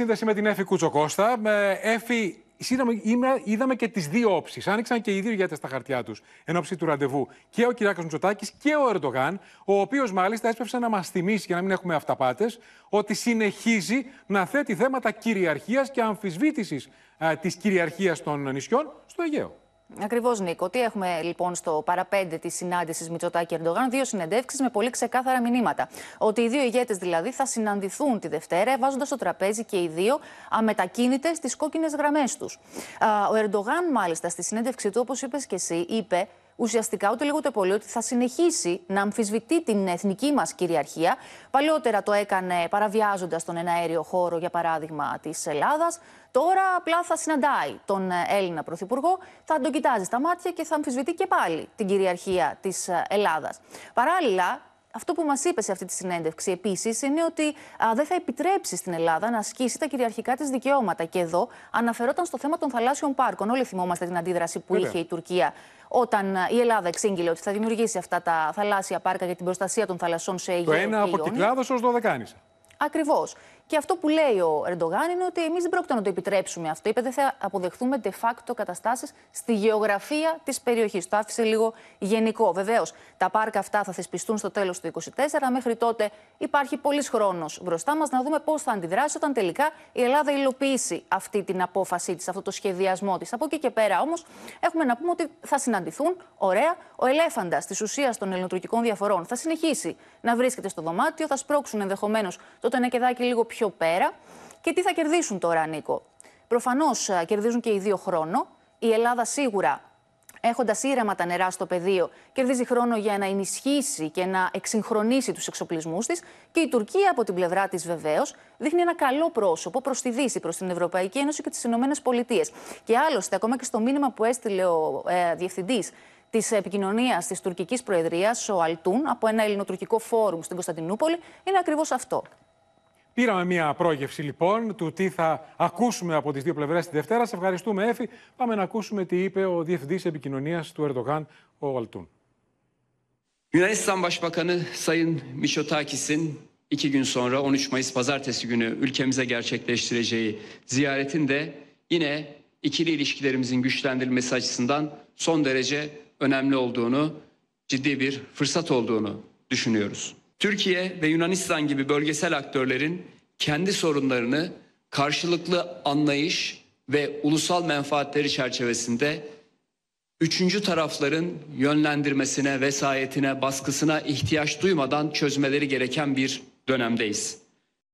σύνδεση με την Εφη Κουτσοκώστα. Εφη, είδαμε και τις δύο όψεις. Άνοιξαν και οι δύο ηγέτες τα χαρτιά τους εν ώψη του ραντεβού. Και ο Κυριάκος Μητσοτάκης και ο Ερντογάν, ο οποίος μάλιστα έσπευσε να μας θυμίσει για να μην έχουμε αυταπάτες, ότι συνεχίζει να θέτει θέματα κυριαρχίας και αμφισβήτησης ε, της κυριαρχίας των νησιών στο Αιγαίο. Ακριβώς, Νίκο. Τι έχουμε λοιπόν στο παραπέντε της συνάντησης Μητσοτάκη Ερντογάν, δύο συνεντεύξεις με πολύ ξεκάθαρα μηνύματα. Ότι οι δύο ηγέτες δηλαδή θα συναντηθούν τη Δευτέρα, βάζοντα το τραπέζι και οι δύο αμετακίνητες τι κόκκινες γραμμές τους. Ο Ερντογάν, μάλιστα, στη συνέντευξή του, όπως είπες και εσύ, είπε ουσιαστικά ούτε λίγο το πολύ ότι θα συνεχίσει να αμφισβητεί την εθνική μας κυριαρχία. Παλιότερα το έκανε παραβιάζοντας τον εναέριο χώρο, για παράδειγμα, της Ελλάδας. Τώρα απλά θα συναντάει τον Έλληνα Πρωθυπουργό, θα τον κοιτάζει στα μάτια και θα αμφισβητεί και πάλι την κυριαρχία της Ελλάδας. Παράλληλα, αυτό που μας είπες σε αυτή τη συνέντευξη επίσης είναι ότι δεν θα επιτρέψει στην Ελλάδα να ασκήσει τα κυριαρχικά της δικαιώματα. Και εδώ αναφερόταν στο θέμα των θαλάσσιων πάρκων. Όλοι θυμόμαστε την αντίδραση που είχε η Τουρκία όταν η Ελλάδα εξήγηλε ότι θα δημιουργήσει αυτά τα θαλάσσια πάρκα για την προστασία των θαλασσών σε Αιγαίο. Το ένα από την Κλάδο ως Δωδεκάνησα. Ακριβώς. Και αυτό που λέει ο Ερντογάν είναι ότι εμείς δεν πρόκειται να το επιτρέψουμε αυτό. Είπε δεν θα αποδεχθούμε de facto καταστάσεις στη γεωγραφία της περιοχής. Το άφησε λίγο γενικό. Βεβαίως, τα πάρκα αυτά θα θεσπιστούν στο τέλος του 2024. Μέχρι τότε υπάρχει πολλή χρόνος μπροστά μας να δούμε πώς θα αντιδράσει όταν τελικά η Ελλάδα υλοποιήσει αυτή την απόφασή της, αυτό το σχεδιασμό της. Από εκεί και πέρα όμως έχουμε να πούμε ότι θα συναντηθούν. Ωραία, ο ελέφαντας της ουσίας των ελληνοτουρκικών διαφορών θα συνεχίσει να βρίσκεται στο δωμάτιο, θα σπρώξουν ενδεχομένως το τενεκεδάκι λίγο πιο πιο πέρα. Και τι θα κερδίσουν τώρα, Νίκο. Προφανώς ε, κερδίζουν και οι δύο χρόνο. Η Ελλάδα σίγουρα έχοντας ήρεμα τα νερά στο πεδίο, κερδίζει χρόνο για να ενισχύσει και να εξυγχρονίσει τους εξοπλισμούς της. Και η Τουρκία από την πλευρά της βεβαίως δείχνει ένα καλό πρόσωπο προς τη Δύση, προς την Ευρωπαϊκή Ένωση και τις Ηνωμένες Πολιτείες. Και άλλωστε, ακόμα και στο μήνυμα που έστειλε ο ε, διευθυντής της επικοινωνίας της τουρκικής προεδρίας, ο Αλτούν, από ένα ελληνοτουρκικό φόρουμ στην Κωνσταντινούπολη, είναι ακριβώς αυτό. Πήραμε μία απρόγευση λοιπόν του τι θα ακούσουμε από τις δύο πλευρές τη Δευτέρα. Σε ευχαριστούμε, Έφη. Πάμε να ακούσουμε τι είπε ο Διευθυντής Επικοινωνίας του Ερντογάν, ο Αλτούν. Yunanistan Başbakanı Sayın Miçotakis'in iki gün sonra 13 Mayıs Pazartesi günü ülkemize gerçekleştireceği ziyaretin de yine ikili ilişkilerimizin güçlendirilmesi açısından son derece önemli olduğunu, ciddi bir fırsat olduğunu düşünüyoruz. Türkiye ve Yunanistan gibi bölgesel aktörlerin kendi sorunlarını karşılıklı anlayış ve ulusal menfaatleri çerçevesinde üçüncü tarafların yönlendirmesine, vesayetine, baskısına ihtiyaç duymadan çözmeleri gereken bir dönemdeyiz.